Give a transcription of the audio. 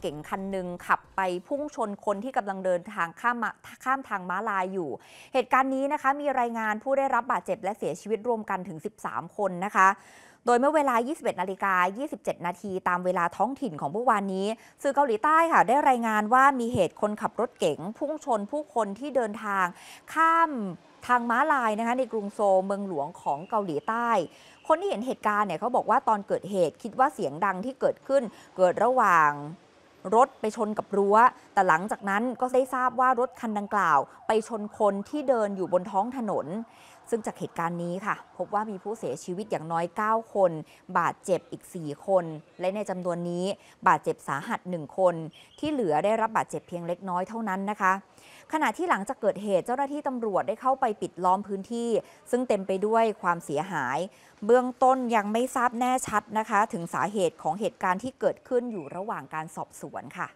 เก๋งคันหนึ่งขับไปพุ่งชนคนที่กำลังเดินทางข้ามข้ามทางม้าลายอยู่ เหตุการณ์นี้นะคะมีรายงานผู้ได้รับบาดเจ็บและเสียชีวิตรวมกันถึง 13 คนนะคะ โดยเมื่อเวลา 21นาฬิกา27นาทีตามเวลาท้องถิ่นของเมื่อวานนี้สื่อเกาหลีใต้ค่ะ ได้รายงานว่ามีเหตุคนขับรถเก๋งพุ่งชนผู้คนที่เดินทางข้ามทางม้าลายนะคะในกรุงโซลเมืองหลวงของเกาหลีใต้ คนที่เห็นเหตุการณ์เนี่ยเขาบอกว่าตอนเกิดเหตุคิดว่าเสียงดังที่เกิดขึ้นเกิดระหว่างรถไปชนกับรั้ว แต่หลังจากนั้นก็ได้ทราบว่ารถคันดังกล่าว ไปชนคนที่เดินอยู่บนท้องถนน ซึ่งจากเหตุการณ์นี้ค่ะ พบว่ามีผู้เสียชีวิตอย่างน้อย 9 คน บาดเจ็บอีก 4 คน และในจำนวนนี้บาดเจ็บสาหัส1คนที่เหลือได้รับบาดเจ็บเพียงเล็กน้อยเท่านั้นนะคะขณะที่หลังจากเกิดเหตุเจ้าหน้าที่ตำรวจได้เข้าไปปิดล้อมพื้นที่ ซึ่งเต็มไปด้วยความเสียหาย เบื้องต้นยังไม่ทราบแน่ชัดนะคะ ถึงสาเหตุของเหตุการณ์ที่เกิดขึ้นอยู่ระหว่างการสอบสวนค่ะ